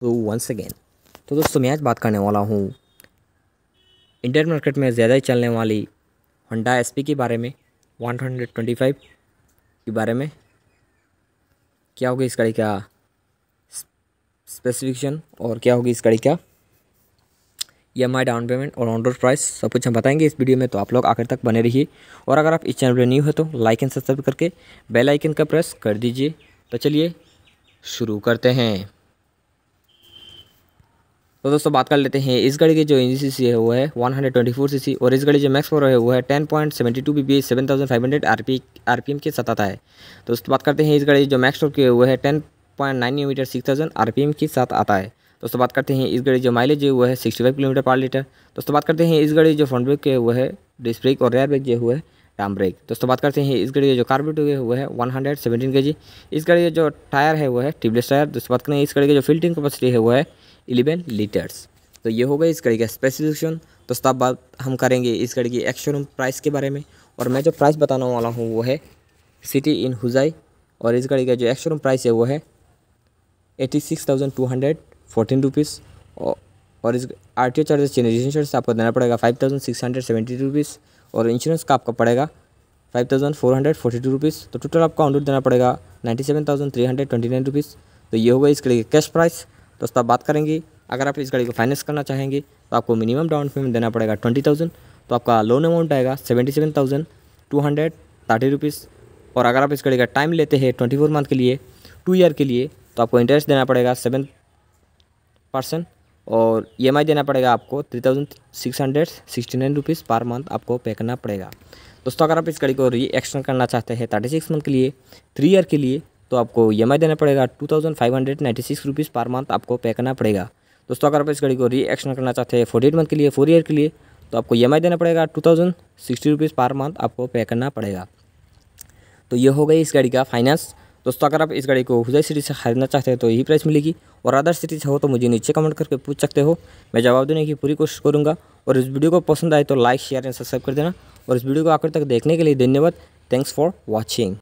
तो once again तो दोस्तों मैं आज बात करने वाला हूँ इंडियन मार्केट में ज़्यादा ही चलने वाली होंडा एस के बारे में 125 के बारे में क्या होगी इस गाड़ी का स्पेसिफिकेशन और क्या होगी इस गाड़ी का E M I down payment और ऑन रोड प्राइस सब कुछ हम बताएंगे इस वीडियो में तो आप लोग आखिर तक बने रहिए और अगर आप इस चैनल पर न्यू है तो लाइक एंड सब्सक्राइब करके बेल आइकन का प्रेस कर दीजिए तो चलिए शुरू करते हैं तो दोस्तों बात कर लेते हैं इस गाड़ी की जो इंजन सीसी है वो है 124 सीसी और इस गाड़ी जो मैक्स फोर है वो है 10.72 point seventy two B B seven thousand five R P R P M के साथ आता है तो दोस्तों बात करते हैं इस गाड़ी जो मैक्स टोर की वो है ten point nine metre six thousand R P M के साथ आता है दोस्तों बात करते हैं इस गाड़ी जो माइलेज है वो है sixty five kilometre per litre दोस्तों बात करते हैं इस गाड़ी जो फ्रंट ब्रेक है वो है डिस्क ब्रेक और रेयर ब्रेक जो हुआ है राम ब्रेक दोस्तों बात करते हैं इस गाड़ी का जो कार्बेट हुए वो है वन हंड्रेड सेवेंटीन के जी इस गाड़ी का जो टायर है वो है ट्यूबलेस टायर दोस्तों बात करें इस गाड़ी का जो फिल्टिंग कैपेसिटी है वो है इलेवन लीटर्स तो ये होगा इस गाड़ी का स्पेसिफिकेशन दोस्तों अब बात हम करेंगे इस गाड़ी की एक्शोरूम प्राइस के बारे में और मैं जो प्राइस बताने वाला हूँ वो है सिटी इन हुजाई और इस गाड़ी का जो एक्शोरूम प्राइस है वो है eighty six thousand two hundred fourteen rupees और इस R T O charges registration से आपको देना पड़ेगा five thousand six hundred seventy rupees और इंश्योरेंस का आपका पड़ेगा five thousand four hundred forty two rupees तो टोटल आपको अमाउंट देना पड़ेगा ninety seven thousand three hundred twenty nine rupees तो ये होगा इस गाड़ी का कैश प्राइस दोस्तों आप बात करेंगे अगर आप इस गाड़ी को फाइनेंस करना चाहेंगे तो आपको मिनिमम डाउन पेमेंट देना पड़ेगा ट्वेंटी थाउजेंड तो आपका लोन अमाउंट आएगा seventy seven thousand two hundred thirty rupees और अगर आप इस गाड़ी का टाइम लेते हैं ट्वेंटी फोर मंथ के लिए टू ईयर के लिए तो आपको इंटरेस्ट देना पड़ेगा सेवन परसेंट और ई एम आई देना पड़ेगा आपको three thousand six hundred sixty nine rupees per month आपको पे करना पड़ेगा दोस्तों अगर आप इस गाड़ी को री एक्सटेंड करना चाहते हैं थर्टी सिक्स मंथ के लिए थ्री ईयर के लिए तो आपको ई एम आई देना पड़ेगा two thousand five hundred ninety six rupees per month आपको पे करना पड़ेगा दोस्तों अगर आप इस गाड़ी को री एक्सटेंड करना चाहते हैं फोर्टी एट मंथ के लिए फोर ईयर के लिए तो आपको ई e देना पड़ेगा two thousand sixty rupees per month आपको पे करना पड़ेगा तो ये हो गई इस गाड़ी का फाइनेंस दोस्तों अगर आप इस गाड़ी को हुजाई सिटी से खरीदना चाहते हैं तो यही प्राइस मिलेगी और अदर सिटी से हो तो मुझे नीचे कमेंट करके पूछ सकते हो मैं जवाब देने की पूरी कोशिश करूँगा और इस वीडियो को पसंद आए तो लाइक शेयर एंड सब्सक्राइब कर देना और इस वीडियो को आखिर तक देखने के लिए धन्यवाद थैंक्स फॉर वॉचिंग